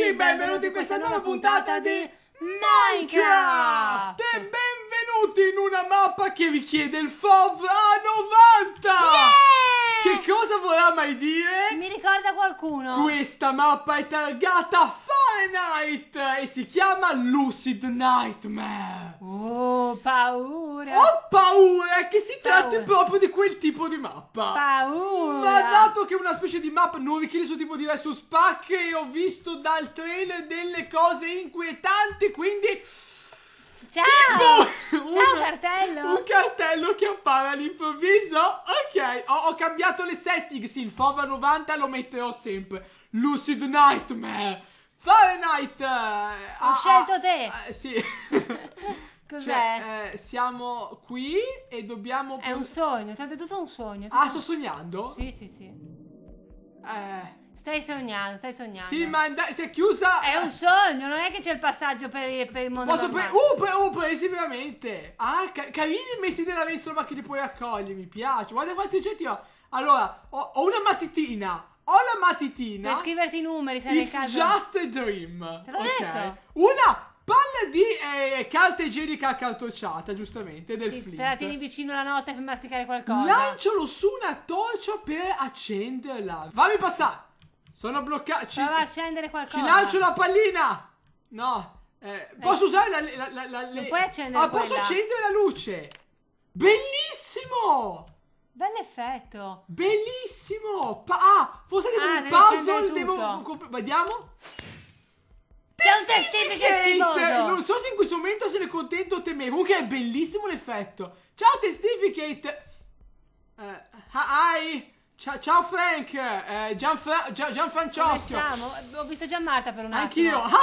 amici, benvenuti in questa nuova puntata di Minecraft! E benvenuti in una mappa che vi chiede il FOV a 90! Yeah! Che cosa vorrà mai dire? Mi ricorda qualcuno. Questa mappa è targata Fahrenheit e si chiama Lucid Nightmare. Oh, paura. Ho paura che si paura. tratti proprio di quel tipo di mappa. Paura. Ma dato che è una specie di mappa non richiede suo tipo di resto spacca e ho visto dal trailer delle cose inquietanti, quindi... Ciao! Boh, Ciao un, cartello! Un cartello che appare all'improvviso. Ok, ho, ho, cambiato le settings. Il FOVA 90 lo metterò sempre. Lucid Nightmare. Fahrenheit! Eh, ho ah, scelto te! Ah, sì. Cos'è? Cioè, eh, siamo qui e dobbiamo... È un sogno, tanto è tutto un sogno. Ah, tutto ah, un... sto sognando? Sì, sì, sì. Eh... Stai sognando, stai sognando. Sì, ma si è chiusa. È un sogno, non è che c'è il passaggio per, per il mondo. Posso normale. Uh, per, uh, precisamente. Ah, ca carini messi nella mensola ma che li puoi accogliere. Mi piace. Guarda quanti oggetti ho. Allora, ho, ho una matitina ho la matitina. Per scriverti i numeri, se nel caso. Just a dream. Te l'ho okay. detto. Una palla di eh, carta igienica accartocciata, giustamente, del sì, flip. Te la tieni vicino la notte per masticare qualcosa. Lancialo su una torcia per accenderla. Fammi passare. Sono bloccati. Ci... Prova a accendere qualcosa. Ci lancio la pallina. No. Eh, posso eh. usare la... la, la, la le... puoi accendere Ah, quella. posso accendere la luce. Bellissimo. Bell'effetto. Bellissimo. Pa ah, forse devo ah, un puzzle. Devo... Vediamo. C'è un testino Non so se in questo momento se ne contento o temevo. Comunque è bellissimo l'effetto. Ciao, testificate. Uh, eh, hi. Ciao, ciao Frank! Eh, Gianfra- Gian, Gianfrancioschio! Eh, ho visto Gianmarta per un Anch'io. attimo. Anch'io!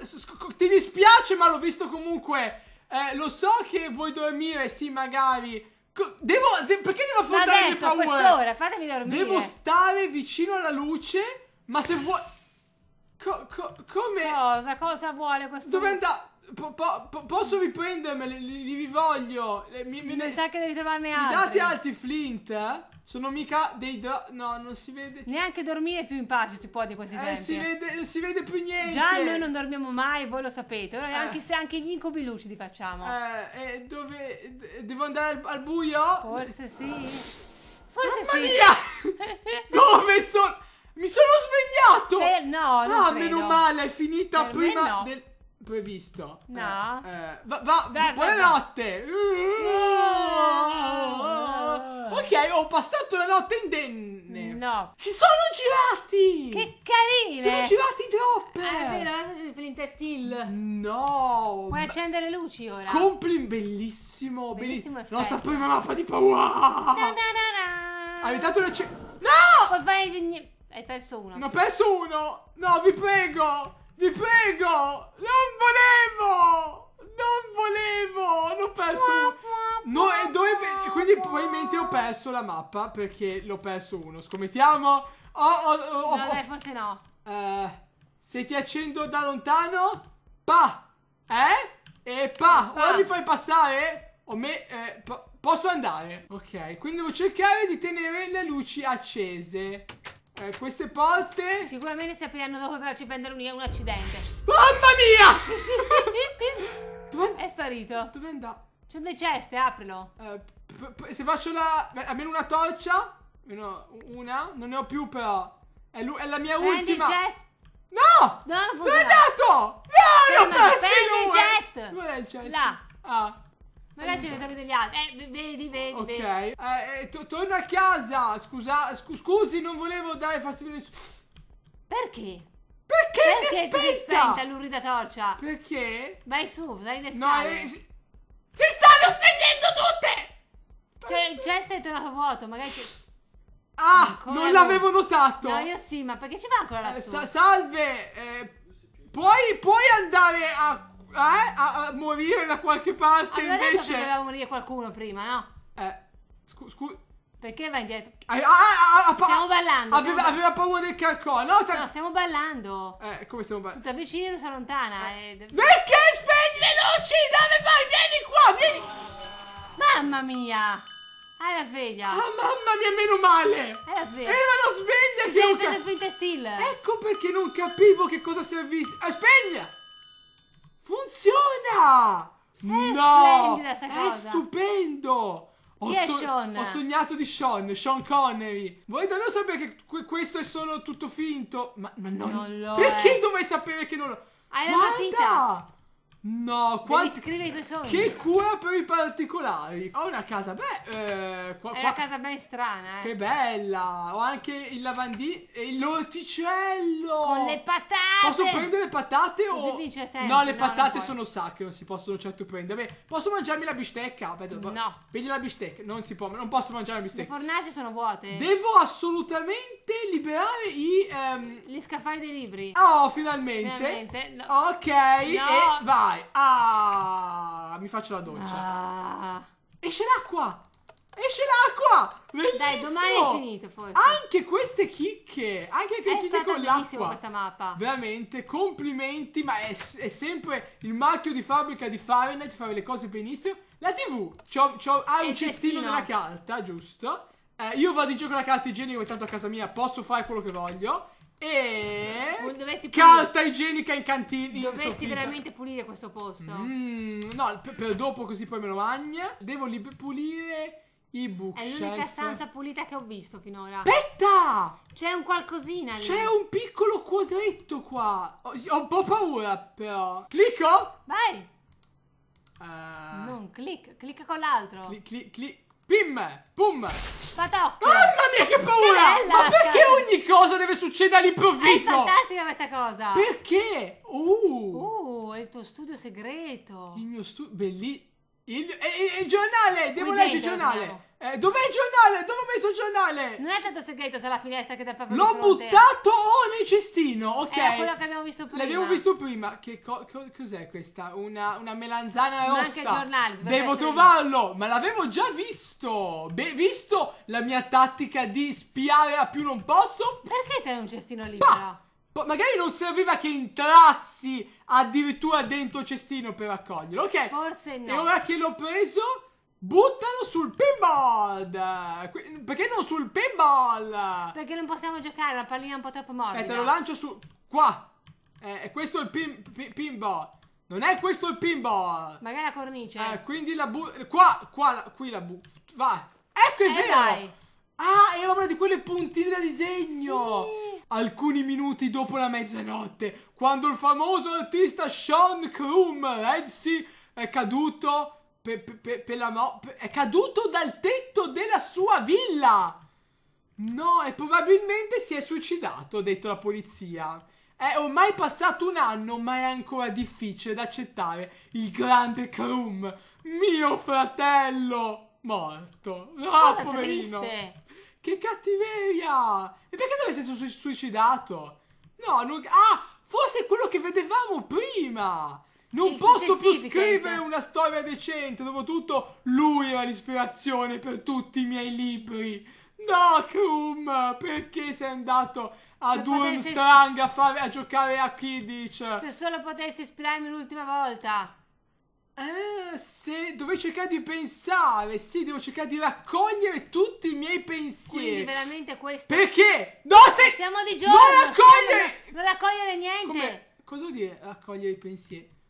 Ah, ti dispiace, ma l'ho visto comunque. Eh, lo so che vuoi dormire, sì, magari. Devo, de perché devo affrontare ma adesso, le paure? quest'ora, fatemi dormire. Devo stare vicino alla luce, ma se vuoi... Co co come? Cosa, cosa vuole questo? Dove andare? Po, po, po, posso riprendermeli? Li, li, li voglio. Eh, mi, mi, mi sa che devi trovarne altri. Mi date altri flint? Eh? Sono mica dei dro... No, non si vede. Neanche dormire più in pace si può di questi eh, Si vede, non si vede più niente. Già noi non dormiamo mai, voi lo sapete. Ora, eh. anche se anche gli incubi lucidi facciamo. Eh, eh dove. Devo andare al, al buio? Forse sì. Forse Mamma sì. Mamma mia! dove sono? Mi sono svegliato! Se, no, non Ah, credo. meno male, è finita prima no. del previsto. No. Eh, eh, va, va, Dai, buonanotte. Va, va. Ok, ho passato la notte indenne. No. Si sono girati. Che carine. Sono girati troppe. Ah, è vero, adesso c'è il No. Puoi accendere le luci ora. Complim bellissimo. Bellissimo. La nostra prima mappa di paura. Hai dato le... No! Hai perso uno. Non ho perso uno. No, vi prego. Vi prego! Non volevo! Non volevo! L'ho perso... No, e dove... Quindi probabilmente ho perso la mappa perché l'ho perso uno. Scommettiamo? Oh, oh, oh, oh no, oh. dai, forse no. Uh, se ti accendo da lontano... Pa! Eh? E pa! Ora mi fai passare? O me... Eh, posso andare? Ok, quindi devo cercare di tenere le luci accese. Eh, queste porte... Sicuramente si apriranno dopo per farci prendere un, un accidente. Mamma mia! è sparito. Dove andà? C'è delle ceste, aprilo. Eh, se faccio la... almeno una torcia. Almeno una. Non ne ho più però. È, è la mia Prendi ultima. Prendi il chest. No! No, non funziona. Dove è andato? No, non l'ho perso! Prendi il chest. Dove è il chest? Là. Ah. Magari ce ne sono degli altri. Eh, vedi, vedi. Ok. Vedi. Eh, eh, to torna a casa. Scusa, scu scusi, non volevo dare fastidio nessuno. Perché? Perché, Perché si è spenta? si è spenta l'urida torcia? Perché? Vai su, dai le scale. No, eh, si... si stanno spegnendo tutte! Cioè, il cesto è tornato vuoto, magari... Che... Ah, ancora non l'avevo notato! No, io sì, ma perché ci va ancora lassù? Eh, sa salve! Eh, puoi, puoi andare a eh, a, a, morire da qualche parte allora invece... Allora doveva morire qualcuno prima, no? Eh, scusa... Scu perché vai indietro? Ah, ah, ah, ah, ah stiamo ballando. Aveva, stiamo... aveva paura del calcò. No, no, stiamo ballando. Eh, come stiamo ballando? Tu ti avvicini e si allontana. Eh. E... Eh, perché spegni le luci? Dove vai? Vieni qua, vieni. Mamma mia. Hai la sveglia. Ah, mamma mia, meno male. Hai la sveglia. Era la sveglia. Ti sei preso il Ecco perché non capivo che cosa servisse. Ah, spegna. Funziona! È no! È stupendo! Ho, Chi è so Sean? ho sognato di Sean, Sean Connery. Voi davvero sapere che questo è solo tutto finto? Ma, ma non... non lo Perché è. dovrei sapere che non lo... Hai Guarda! la partita! No, quanti... Devi scrivere i tuoi sogni. Che cura per i particolari. Ho una casa, beh... Eh, qua, È una casa ben strana, eh. Che bella. Ho anche il lavandino e eh, l'orticello. Con le patate. Posso prendere le patate o... No, le no, patate sono sacche, non si possono certo prendere. Beh, posso mangiarmi la bistecca? Beh, no. Vedi la bistecca, non si può, non posso mangiare la bistecca. Le fornace sono vuote. Devo assolutamente liberare i... Ehm... Gli scaffali dei libri. Oh, finalmente. Finalmente. No. Ok, no. e vai. Vai. Ah, mi faccio la doccia. Ah. Esce l'acqua. Esce l'acqua! Bellissimo! Dai, domani è finito forse. Anche queste chicche, anche le chicche con l'acqua. questa mappa. Veramente, complimenti, ma è, è, sempre il marchio di fabbrica di Fahrenheit, fare le cose benissimo. La TV, c'ho, hai un cestino, cestino nella carta, giusto? Eh, io vado in gioco la carta igienica ogni tanto a casa mia, posso fare quello che voglio. E carta igienica in cantina. Dovresti veramente pulire questo posto. Mm, no, per, per, dopo così poi me lo magna. Devo pulire i bookshelf. È l'unica stanza pulita che ho visto finora. Aspetta! C'è un qualcosina C'è un piccolo quadretto qua. Ho, ho, un po' paura però. Clicco? Vai. Uh... Non clic, clicca con l'altro. Clic, clic, clic. Pim! Pum! Patocco! Mamma mia che paura! Che Ma perché ogni cosa deve succedere all'improvviso? È fantastica questa cosa! Perché? Uh! Uh, è il tuo studio segreto! Il mio studio... Bellissimo! Il, eh, il giornale! Devo Qui leggere il giornale! Eh, dov'è il giornale? Dove ho messo il giornale? Non è tanto segreto se è la finestra che dà proprio L'ho buttato o oh, nel cestino, ok. Era quello che abbiamo visto prima. L'abbiamo visto prima. Che co co cos'è questa? Una, una melanzana rossa. Manca il giornale. Devo trovarlo. Lì. Ma l'avevo già visto. Beh, visto la mia tattica di spiare a più non posso. Perché te un cestino lì bah! magari non serviva che entrassi addirittura dentro il cestino per raccoglierlo. Ok. Forse no. E ora che l'ho preso, buttalo sul pinball. Perché non sul pinball? Perché non possiamo giocare, la pallina è un po' troppo morta. Eh, te lo lancio su... Qua. Eh, questo è il pin, pin, pinball. Non è questo il pinball. Magari la cornice. Eh, quindi la bu... Qua, qua, la, qui la bu... Va. Ecco, è eh, vero. Dai. Ah, era una di quelle puntine da disegno. Sì alcuni minuti dopo la mezzanotte, quando il famoso artista Sean Krum Redsi è caduto per, per, per la no è caduto dal tetto della sua villa. No, e probabilmente si è suicidato, ha detto la polizia. È ormai passato un anno, ma è ancora difficile da accettare il grande Krum, mio fratello, morto. No, ah, Cosa poverino. Triste. Che cattiveria! E perché dove sei suicidato? No, non... Ah! Forse è quello che vedevamo prima! Non Il posso più scrivere una storia decente. Dopotutto, lui era l'ispirazione per tutti i miei libri. No, Krum, perché sei andato a se Durmstrang potessi... a, fare, a giocare a Kiddish? Se solo potessi esprimermi l'ultima volta. Eh, se dovrei cercare di pensare, sì, devo cercare di raccogliere tutti i miei pensieri. Quindi veramente questo. Perché? No, stai. Siamo di giorno. Non raccogliere. Non raccogliere niente. Come? Cosa vuol dire raccogliere i pensieri?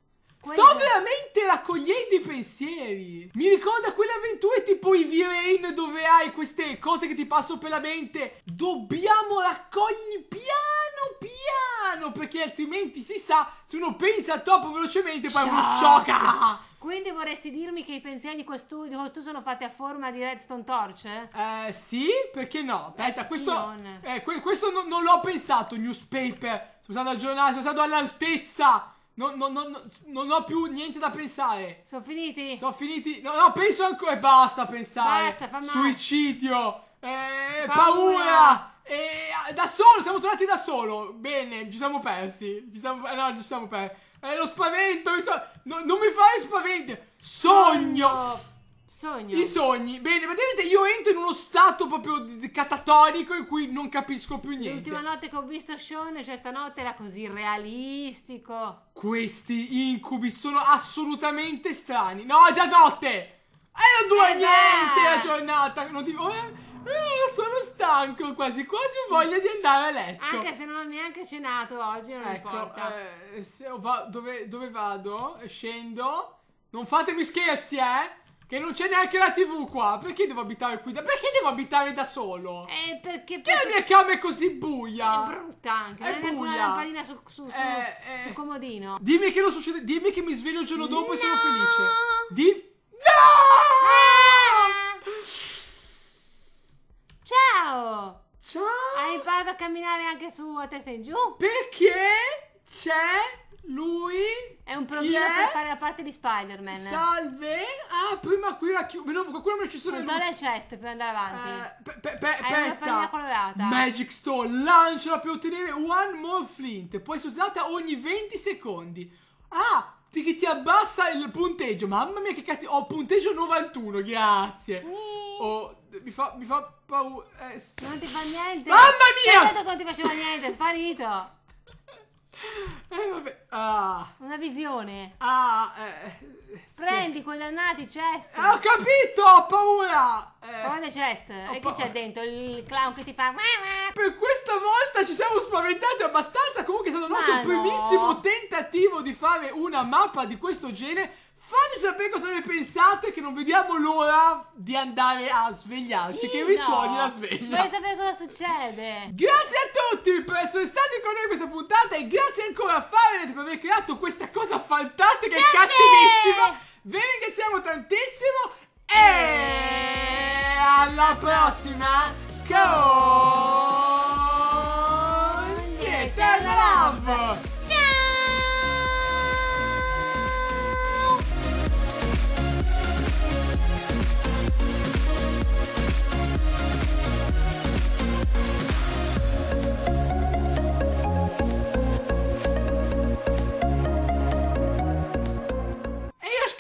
Sto Quello... veramente raccogliendo i pensieri. Mi ricorda quelle avventure tipo i V-Rain dove hai queste cose che ti passano per la mente. Dobbiamo raccoglierli piano piano perché altrimenti si sa se uno pensa troppo velocemente poi uno sciocca. Quindi vorresti dirmi che i pensieri di questo, di sono fatti a forma di redstone torch? Eh sì, perché no? Aspetta, eh, questo, eh, que questo non, non l'ho pensato, newspaper. Sono stato aggiornato, sono stato all'altezza non, non, non, non, ho più niente da pensare. Sono finiti? Sono finiti. No, no, penso ancora. E basta pensare. Basta, Suicidio. Eh, paura. paura. Eh, da solo, siamo tornati da solo. Bene, ci siamo persi. Ci siamo, eh, no, ci siamo persi. Eh, lo spavento. Mi so... no, non mi fai spavento. Sogno. Sogno. Sogno. I sogni. Bene, ma vedete, io entro in uno stato proprio catatonico in cui non capisco più niente. L'ultima notte che ho visto Sean, cioè stanotte era così realistico. Questi incubi sono assolutamente strani. No, è già notte! Erano due eh, eh niente beh. la giornata. Non ti... Oh, eh, sono stanco quasi, quasi ho voglia di andare a letto. Anche se non ho neanche cenato oggi, non ecco, importa. Eh, va, dove, dove vado? Scendo. Non fatemi scherzi, eh! Che non c'è neanche la tv qua. Perché devo abitare qui? Da... Perché devo abitare da solo? Eh, perché... Perché la mia cama è così buia? È brutta anche. È non buia. una lampadina su, su, su, eh, sul eh. comodino. Dimmi che non succede. Dimmi che mi sveglio il giorno dopo no. e sono felice. Di... No! Eh! Ciao! Ciao! Hai imparato a camminare anche su a testa in giù? Perché c'è improvviso per fare la parte di Spider-Man. Salve! Ah, prima qui la chiude. No, qualcuno mi ha chiuso le luci. le ceste per andare avanti. Eh, pe- colorata. Magic Stone, lanciala per ottenere One More Flint. Può essere usata ogni 20 secondi. Ah, ti, ti abbassa il punteggio. Mamma mia, che cazzo. Ho oh, punteggio 91, grazie. Oh, mi fa, mi fa paura. Eh, non ti fa niente. Mamma mia! Ti non ti faceva niente, è sparito. Eh, vabbè. Ah. Una visione. Ah, eh, Prendi sì. quei dannati chest. Eh, ho capito, ho paura. Eh, Quale chest? E che c'è dentro? Il clown che ti fa... Per questa volta ci siamo spaventati abbastanza. Comunque è stato il nostro Ma primissimo tentativo di fare una mappa di questo genere. Fate sapere cosa ne pensate che non vediamo l'ora di andare a svegliarci sì, Che vi no. suoni la sveglia Vuoi sapere cosa succede Grazie a tutti per essere stati con noi in questa puntata E grazie ancora a Fahrenheit per aver creato questa cosa fantastica grazie. e cattivissima Vi ringraziamo tantissimo E alla prossima Con Eternal Love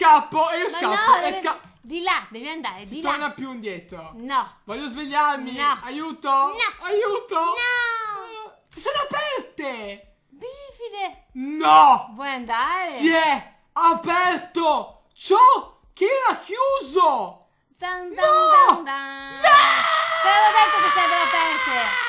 scappo, e io scappo, no, e scappo. Di là, devi andare, si di là. Non torna più indietro. No. Voglio svegliarmi. No. Aiuto. No. Aiuto. No. Si sono aperte. Bifide. No. Vuoi andare? Si è aperto ciò che era chiuso. Dun, dun, no. Dun, dun. No. Te l'avevo detto che sarebbero aperte.